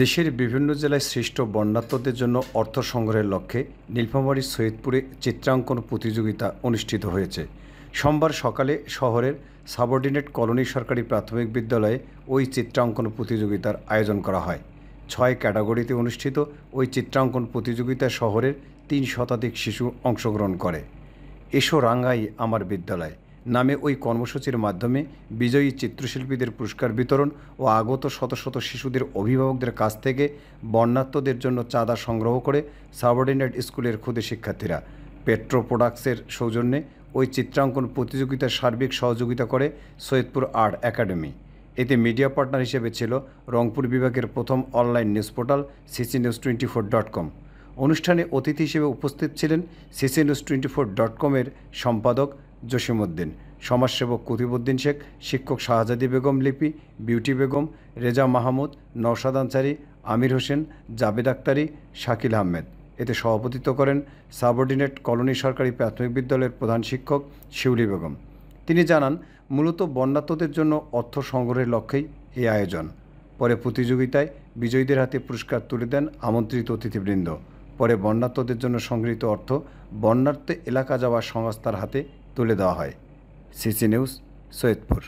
দেশের বিভিন্ন জেলায় সৃষ্ট বন্যাত্মদের জন্য অর্থ সংগ্রহের লক্ষ্যে নীলফামারীর সৈয়দপুরে চিত্রাঙ্কন প্রতিযোগিতা অনুষ্ঠিত হয়েছে সোমবার সকালে শহরের সাবঅর্ডিনেট কলোনি সরকারি প্রাথমিক বিদ্যালয়ে ওই চিত্রাঙ্কন প্রতিযোগিতার আয়োজন করা হয় ছয় ক্যাটাগরিতে অনুষ্ঠিত ওই চিত্রাঙ্কন প্রতিযোগিতায় শহরের তিন শতাধিক শিশু অংশগ্রহণ করে এসো রাঙ্গাই আমার বিদ্যালয় নামে ওই কর্মসূচির মাধ্যমে বিজয়ী চিত্রশিল্পীদের পুরস্কার বিতরণ ও আগত শত শত শিশুদের অভিভাবকদের কাছ থেকে বর্ণাত্মদের জন্য চাঁদা সংগ্রহ করে সাবঅর্ডিনেট স্কুলের ক্ষুদে শিক্ষার্থীরা পেট্রো প্রোডাক্টসের সৌজন্যে ওই চিত্রাঙ্কন প্রতিযোগিতার সার্বিক সহযোগিতা করে সৈয়দপুর আর্ট একাডেমি এতে মিডিয়া পার্টনার হিসেবে ছিল রংপুর বিভাগের প্রথম online news portal CC news twenty four dot com অনুষ্ঠানে অতিথি হিসেবে উপস্থিত ছিলেন CC news twenty four dot কমের সম্পাদক জসিমউদ্দিন সমাজসেবক কুতিবুদ্দিন শেখ শিক্ষক শাহজাদি বেগম লিপি বিউটি বেগম রেজা মাহমুদ নওশাদ আনসারী আমির হোসেন জাবেদ আক্তারি শাকিল আহমেদ এতে সভাপতিত্ব করেন সাবঅর্ডিনেট কলোনি সরকারি প্রাথমিক বিদ্যালয়ের প্রধান শিক্ষক শিউলি বেগম তিনি জানান মূলত বন্যাত্মদের জন্য অর্থ সংগ্রহের লক্ষ্যেই এই আয়োজন পরে প্রতিযোগিতায় বিজয়ীদের হাতে পুরস্কার তুলে দেন আমন্ত্রিত অতিথিবৃন্দ পরে বন্যাত্মদের জন্য সংগৃহীত অর্থ বন্যার্থ এলাকা যাওয়া সংস্থার হাতে তুলে দেওয়া হয় সিসি নিউজ সৈয়দপুর